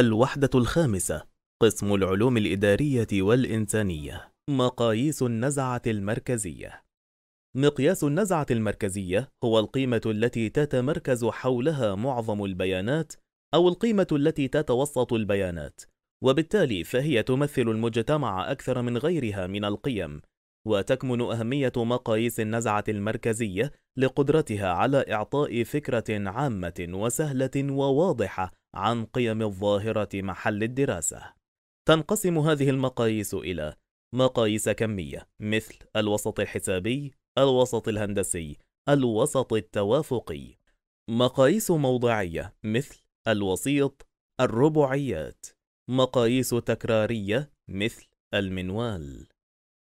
الوحدة الخامسة قسم العلوم الإدارية والإنسانية مقاييس النزعة المركزية مقياس النزعة المركزية هو القيمة التي تتمركز حولها معظم البيانات أو القيمة التي تتوسط البيانات وبالتالي فهي تمثل المجتمع أكثر من غيرها من القيم وتكمن أهمية مقاييس النزعة المركزية لقدرتها على إعطاء فكرة عامة وسهلة وواضحة عن قيم الظاهرة محل الدراسة تنقسم هذه المقاييس إلى مقاييس كمية مثل الوسط الحسابي، الوسط الهندسي، الوسط التوافقي مقاييس موضعية مثل الوسيط، الربعيات مقاييس تكرارية مثل المنوال